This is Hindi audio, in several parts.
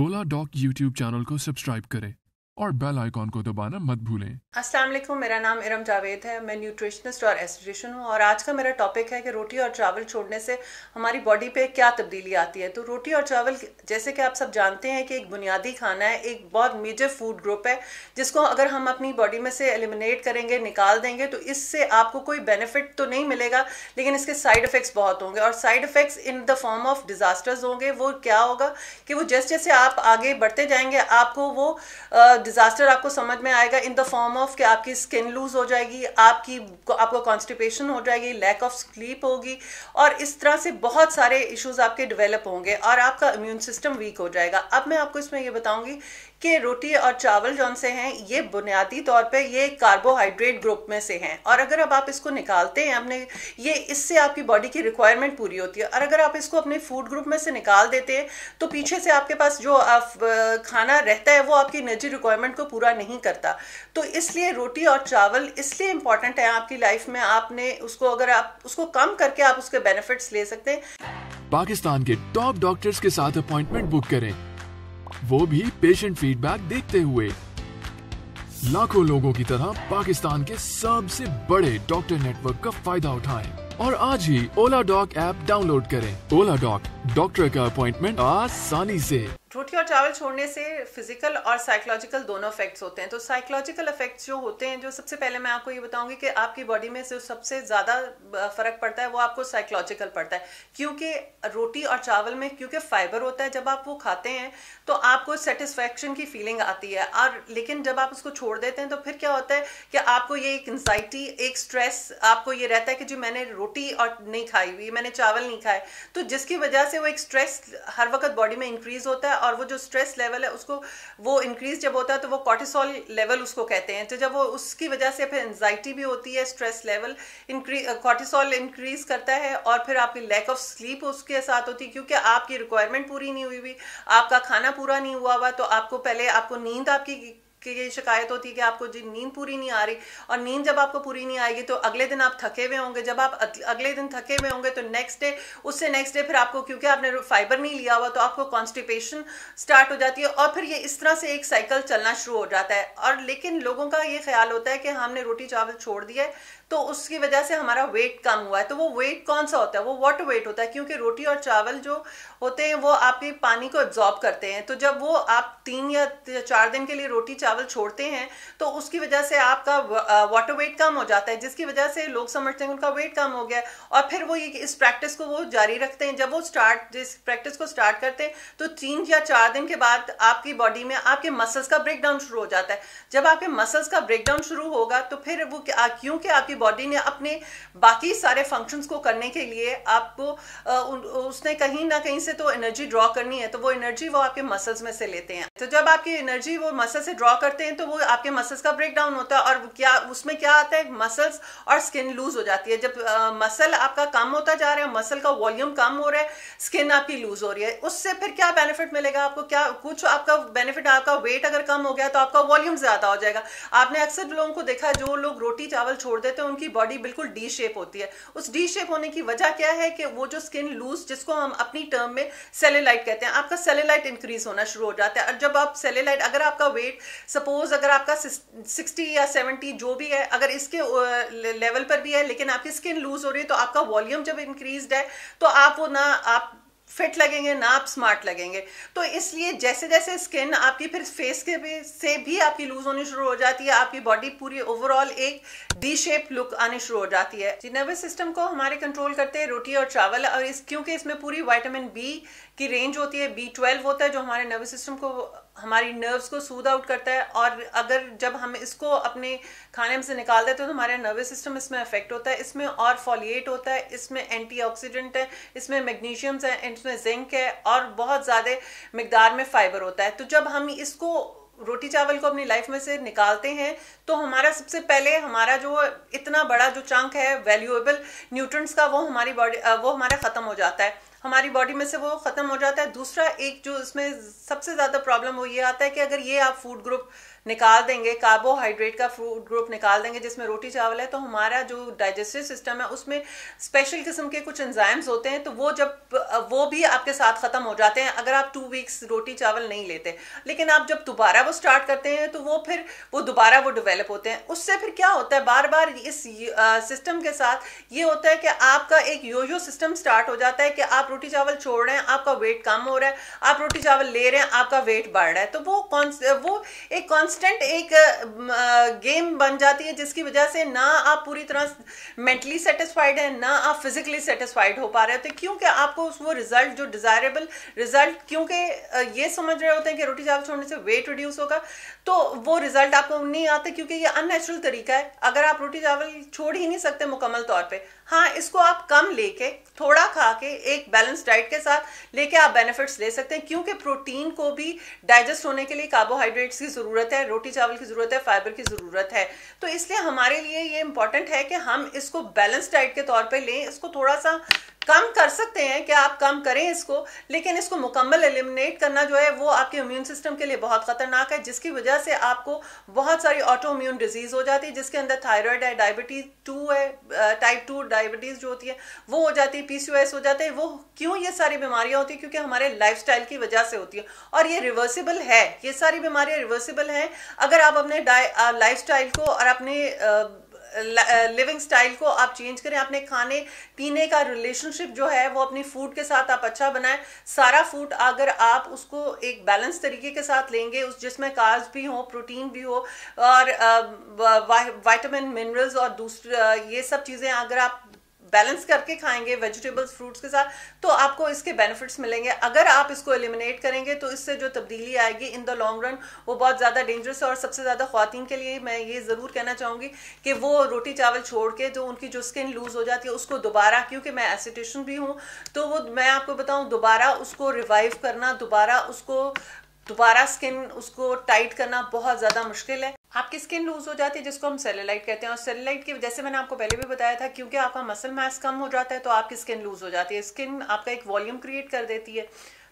ओला डॉक यूट्यूब चैनल को सब्सक्राइब करें और बेल आइकॉन को दबाना मत भूलें अस्सलाम वालेकुम मेरा नाम इरम जावेद है मैं न्यूट्रिशनिस्ट और एस्टिटिशन हूँ और आज का मेरा टॉपिक है कि रोटी और चावल छोड़ने से हमारी बॉडी पे क्या तब्दीली आती है तो रोटी और चावल जैसे कि आप सब जानते हैं कि एक बुनियादी खाना है एक बहुत मेजर फूड ग्रुप है जिसको अगर हम अपनी बॉडी में से एलिमिनेट करेंगे निकाल देंगे तो इससे आपको कोई बेनिफिट तो नहीं मिलेगा लेकिन इसके साइड इफ़ेक्ट्स बहुत होंगे और side effects in the form of disasters होंगे वो क्या होगा कि वो जैसे जैसे आप आगे बढ़ते जाएंगे आपको वो डिज़ास्टर आपको समझ में आएगा इन द फॉर्म ऑफ कि आपकी स्किन लूज हो जाएगी आपकी आपको कॉन्स्टिपेशन हो जाएगी लैक ऑफ स्लीप होगी और इस तरह से बहुत सारे इश्यूज आपके डेवलप होंगे और आपका इम्यून सिस्टम वीक हो जाएगा अब मैं आपको इसमें ये बताऊंगी कि रोटी और चावल जौन से हैं ये बुनियादी तौर पे ये कार्बोहाइड्रेट ग्रुप में से हैं और अगर अब आप इसको निकालते हैं अपने ये इससे आपकी बॉडी की रिक्वायरमेंट पूरी होती है और अगर आप इसको अपने फूड ग्रुप में से निकाल देते हैं तो पीछे से आपके पास जो आप खाना रहता है वो आपकी एनर्जी रिक्वायरमेंट को पूरा नहीं करता तो इसलिए रोटी और चावल इसलिए इंपॉर्टेंट है आपकी लाइफ में आपने उसको अगर आप उसको कम करके आप उसके बेनिफिट्स ले सकते हैं पाकिस्तान के टॉप डॉक्टर्स के साथ अपॉइंटमेंट बुक करें वो भी पेशेंट फीडबैक देखते हुए लाखों लोगों की तरह पाकिस्तान के सबसे बड़े डॉक्टर नेटवर्क का फायदा उठाएं और आज ही ओला डॉक ऐप डाउनलोड करें ओला डॉक डॉक्टर का अपॉइंटमेंट आसानी से रोटी और चावल छोड़ने से फिजिकल और साइकोलॉजिकल दोनों इफेक्ट्स होते हैं तो साइकोलॉजिकल इफेक्ट्स जो होते हैं जो सबसे पहले मैं आपको ये बताऊंगी कि आपकी बॉडी में जो सबसे ज़्यादा फर्क पड़ता है वो आपको साइकोलॉजिकल पड़ता है क्योंकि रोटी और चावल में क्योंकि फाइबर होता है जब आप वो खाते हैं तो आपको सेटिस्फेक्शन की फीलिंग आती है और लेकिन जब आप उसको छोड़ देते हैं तो फिर क्या होता है कि आपको ये एक एनजाइटी एक स्ट्रेस आपको ये रहता है कि जो मैंने रोटी और नहीं खाई हुई मैंने चावल नहीं खाए तो जिसकी वजह से वो एक स्ट्रेस हर वक्त बॉडी में इंक्रीज होता है और वो जो स्ट्रेस लेवल है उसको वो इंक्रीज जब होता है तो वो कॉर्टिसोल लेवल उसको कहते हैं तो जब वो उसकी वजह से फिर एनजाइटी भी होती है स्ट्रेस लेवल कॉर्टिसोल इंक्रीज करता है और फिर आपकी लैक ऑफ स्लीप उसके साथ होती है क्योंकि आपकी रिक्वायरमेंट पूरी नहीं हुई हुई आपका खाना पूरा नहीं हुआ हुआ तो आपको पहले आपको नींद आपकी कि ये शिकायत होती है कि आपको जी नींद पूरी नहीं आ रही और नींद जब आपको पूरी नहीं आएगी तो अगले दिन आप थके हुए होंगे जब आप अगले दिन थके हुए होंगे तो नेक्स्ट डे उससे नेक्स्ट डे फिर आपको क्योंकि आपने फाइबर नहीं लिया हुआ तो आपको कॉन्स्टिपेशन स्टार्ट हो जाती है और फिर ये इस तरह से एक साइकिल चलना शुरू हो जाता है और लेकिन लोगों का ये ख्याल होता है कि हमने रोटी चावल छोड़ दिया है तो उसकी वजह से हमारा वेट कम हुआ है तो वो वेट कौन सा होता है वो वाटर वेट होता है क्योंकि रोटी और चावल जो होते हैं वो आपके पानी को एब्जॉर्ब करते हैं तो जब वो आप तीन या चार दिन के लिए रोटी चावल छोड़ते हैं तो उसकी वजह से आपका वाटर वेट कम हो जाता है जिसकी वजह से लोग समझते हैं उनका वेट कम हो गया और फिर वो ये इस प्रैक्टिस को वो जारी रखते हैं जब वो स्टार्ट जिस प्रैक्टिस को स्टार्ट करते हैं तो तीन या चार दिन के बाद आपकी बॉडी में आपके मसल्स का ब्रेकडाउन शुरू हो जाता है जब आपके मसल्स का ब्रेकडाउन शुरू होगा तो फिर वो क्योंकि आपकी बॉडी ने अपने बाकी सारे फंक्शंस को करने के लिए आपको उसने कहीं ना कहीं से तो एनर्जी ड्रॉ करनी है तो वो एनर्जी वो आपके मसल्स में से लेते हैं तो जब आपकी एनर्जी वो मसल से ड्रॉ करते हैं तो वो आपके मसल्स का ब्रेक डाउन होता है और क्या उसमें क्या आता है मसल्स और स्किन लूज हो जाती है जब मसल आपका कम होता जा रहा है मसल का वॉल्यूम कम हो रहा है स्किन आपकी लूज हो रही है उससे फिर क्या बेनिफिट मिलेगा आपको क्या कुछ आपका बेनिफिट आपका वेट अगर कम हो गया तो आपका वॉल्यूम ज्यादा हो जाएगा आपने अक्सर लोगों को देखा जो लोग रोटी चावल छोड़ देते उनकी बॉडी बिल्कुल डी शेप होती है उस डी शेप होने की वजह क्या है कि वो जो स्किन लूज जिसको हम अपनी टर्म में सेलेलाइट कहते हैं आपका सेलेलाइट इंक्रीज होना शुरू हो जाता है और जब आप सेलेलाइट अगर आपका वेट सपोज अगर आपका सिक्सटी या सेवेंटी जो भी है अगर इसके लेवल पर भी है लेकिन आपकी स्किन लूज हो रही है तो आपका वॉल्यूम जब इंक्रीज है तो आप वो ना आप फिट लगेंगे ना आप स्मार्ट लगेंगे तो इसलिए जैसे जैसे स्किन आपकी फिर फेस के से भी आपकी लूज होनी शुरू हो जाती है आपकी बॉडी पूरी ओवरऑल एक डी शेप लुक आनी शुरू हो जाती है जी नर्वस सिस्टम को हमारे कंट्रोल करते हैं रोटी और चावल और इस क्योंकि इसमें पूरी वाइटामिन बी की रेंज होती है बी ट्वेल्व होता है जो हमारे नर्वस सिस्टम को हमारी नर्व्स को सूद आउट करता है और अगर जब हम इसको अपने खाने में से निकाल देते हैं तो हमारा नर्वस सिस्टम इसमें अफेक्ट होता है इसमें और फॉलिएट होता है इसमें एंटीऑक्सीडेंट है इसमें मैग्नीशियम्स है इसमें जिंक है और बहुत ज़्यादा मकदार में फाइबर होता है तो जब हम इसको रोटी चावल को अपनी लाइफ में से निकालते हैं तो हमारा सबसे पहले हमारा जो इतना बड़ा जो चंक है वैल्यूएबल न्यूट्रंट्स का वो हमारी बॉडी वो हमारा ख़त्म हो जाता है हमारी बॉडी में से वो ख़त्म हो जाता है दूसरा एक जो इसमें सबसे ज़्यादा प्रॉब्लम वो ये आता है कि अगर ये आप फूड ग्रुप निकाल देंगे कार्बोहाइड्रेट का फ्रूट ग्रुप निकाल देंगे जिसमें रोटी चावल है तो हमारा जो डाइजेस्टिव सिस्टम है उसमें स्पेशल किस्म के कुछ एंजाइम्स होते हैं तो वो जब वो भी आपके साथ ख़त्म हो जाते हैं अगर आप टू वीक्स रोटी चावल नहीं लेते लेकिन आप जब दोबारा वो स्टार्ट करते हैं तो वो फिर वो दोबारा वो डिवेलप होते हैं उससे फिर क्या होता है बार बार इस सिस्टम के साथ ये होता है कि आपका एक योयो सिस्टम स्टार्ट हो जाता है कि आप रोटी चावल छोड़ रहे हैं आपका वेट कम हो रहा है आप रोटी चावल ले रहे हैं आपका वेट बढ़ रहा है तो वो कौन वो एक कॉन्स कांस्टेंट एक गेम बन जाती है जिसकी वजह से ना आप पूरी तरह मेंटली सेटिस्फाइड हैं ना आप फिजिकली सेटिस्फाइड हो पा रहे होते क्योंकि आपको उस वो रिजल्ट जो डिजायरेबल रिजल्ट क्योंकि ये समझ रहे होते हैं कि रोटी चावल छोड़ने से वेट रिड्यूस होगा तो वो रिजल्ट आपको नहीं आता क्योंकि ये अननेचुरल तरीका है अगर आप रोटी चावल छोड़ ही नहीं सकते मुकम्मल तौर पे हाँ इसको आप कम लेके थोड़ा खा के एक बैलेंस डाइट के साथ लेके आप बेनिफिट्स ले सकते हैं क्योंकि प्रोटीन को भी डाइजेस्ट होने के लिए कार्बोहाइड्रेट्स की ज़रूरत है रोटी चावल की ज़रूरत है फाइबर की ज़रूरत है तो इसलिए हमारे लिए ये इंपॉर्टेंट है कि हम इसको बैलेंस डाइट के तौर पर लें इसको थोड़ा सा कम कर सकते हैं कि आप कम करें इसको लेकिन इसको मुकम्मल एलिमिनेट करना जो है वो आपके इम्यून सिस्टम के लिए बहुत ख़तरनाक है जिसकी वजह से आपको बहुत सारी ऑटो इम्यून डिजीज़ हो जाती है जिसके अंदर थायराइड है डायबिटीज़ टू है टाइप टू डायबिटीज़ जो होती है वो हो जाती है पी हो जाते हैं वो क्यों ये सारी बीमारियाँ होती हैं क्योंकि हमारे लाइफ की वजह से होती है और ये रिवर्सिबल है ये सारी बीमारियाँ रिवर्सिबल हैं अगर आप अपने लाइफ को और अपने लिविंग स्टाइल को आप चेंज करें अपने खाने पीने का रिलेशनशिप जो है वो अपनी फूड के साथ आप अच्छा बनाएं सारा फूड अगर आप उसको एक बैलेंस तरीके के साथ लेंगे उस जिसमें कार्ब्स भी हो प्रोटीन भी हो और वाइटामिन मिनरल्स और दूसरे ये सब चीज़ें अगर आप बैलेंस करके खाएंगे वेजिटेबल्स फ्रूट्स के साथ तो आपको इसके बेनिफिट्स मिलेंगे अगर आप इसको एलिमिनेट करेंगे तो इससे जो तब्दीली आएगी इन द लॉन्ग रन वो बहुत ज़्यादा डेंजरस है और सबसे ज़्यादा खातन के लिए मैं ये ज़रूर कहना चाहूँगी कि वो रोटी चावल छोड़ के जो उनकी जो स्किन लूज़ हो जाती है उसको दोबारा क्योंकि मैं एसिटेशन भी हूँ तो वो मैं आपको बताऊँ दोबारा उसको रिवाइव करना दोबारा उसको दोबारा स्किन उसको टाइट करना बहुत ज़्यादा मुश्किल है आपकी स्किन लूज हो जाती है जिसको हम सेलेलाइट कहते हैं और सेलेलाइट की जैसे मैंने आपको पहले भी बताया था क्योंकि आपका मसल मास कम हो जाता है तो आपकी स्किन लूज हो जाती है स्किन आपका एक वॉल्यूम क्रिएट कर देती है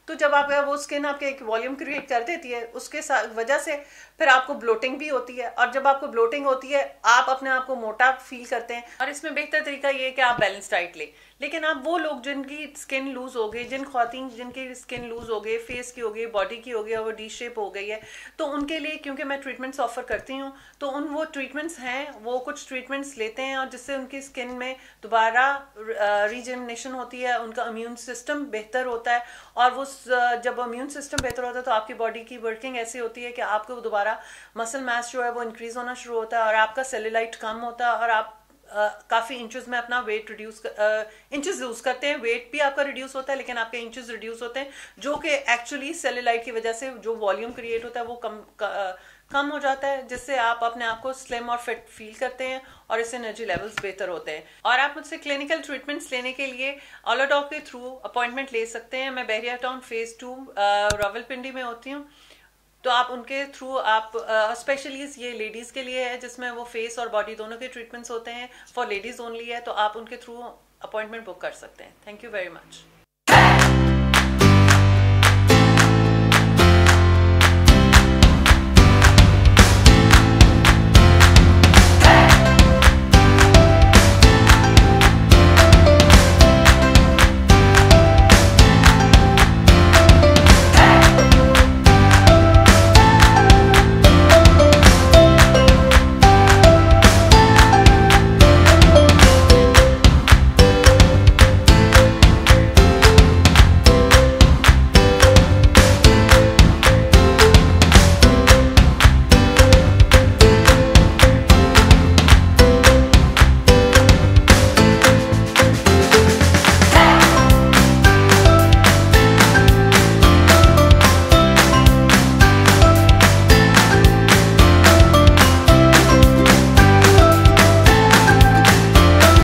तो जब आप वो स्किन आपके एक वॉल्यूम क्रिएट कर देती है उसके वजह से फिर आपको ब्लोटिंग भी होती है और जब आपको ब्लोटिंग होती है आप अपने आप को मोटा फील करते हैं और इसमें बेहतर तरीका ये है कि आप बैलेंस डाइट लें लेकिन आप वो लोग जिनकी स्किन लूज़ हो गई जिन खातन जिनकी स्किन लूज़ हो गई फेस की हो गई बॉडी की हो गई और वो डी शेप हो गई है तो उनके लिए क्योंकि मैं ट्रीटमेंट्स ऑफर करती हूँ तो उन वो ट्रीटमेंट्स हैं वो कुछ ट्रीटमेंट्स लेते हैं और जिससे उनकी स्किन में दोबारा रिजेमिनेशन होती है उनका इम्यून सिस्टम बेहतर होता है और वो Uh, जब इम्यून सिस्टम बेहतर होता है तो आपकी बॉडी की वर्किंग ऐसी होती है कि आपको दोबारा मसल मैस जो है वो इंक्रीज होना शुरू होता है और आपका सेलुलाइट कम होता है और आप Uh, काफ़ी इंचेस में अपना वेट रिड्यूस इंचेस लूज करते हैं वेट भी आपका रिड्यूस होता है लेकिन आपके इंचेस रिड्यूस होते हैं जो कि एक्चुअली सेलुलाइट की वजह से जो वॉल्यूम क्रिएट होता है वो कम uh, कम हो जाता है जिससे आप अपने आप को स्लिम और फिट फील करते हैं और इससे एनर्जी लेवल्स बेहतर होते हैं और आप मुझसे क्लिनिकल ट्रीटमेंट्स लेने के लिए ऑलोडॉक के थ्रू अपॉइंटमेंट ले सकते हैं मैं Bahria town phase two Rawalpindi में होती हूँ तो आप उनके थ्रू आप स्पेशली uh, ये लेडीज़ के लिए है जिसमें वो फेस और बॉडी दोनों के ट्रीटमेंट्स होते हैं फॉर लेडीज़ ओनली है तो आप उनके थ्रू अपॉइंटमेंट बुक कर सकते हैं थैंक यू वेरी मच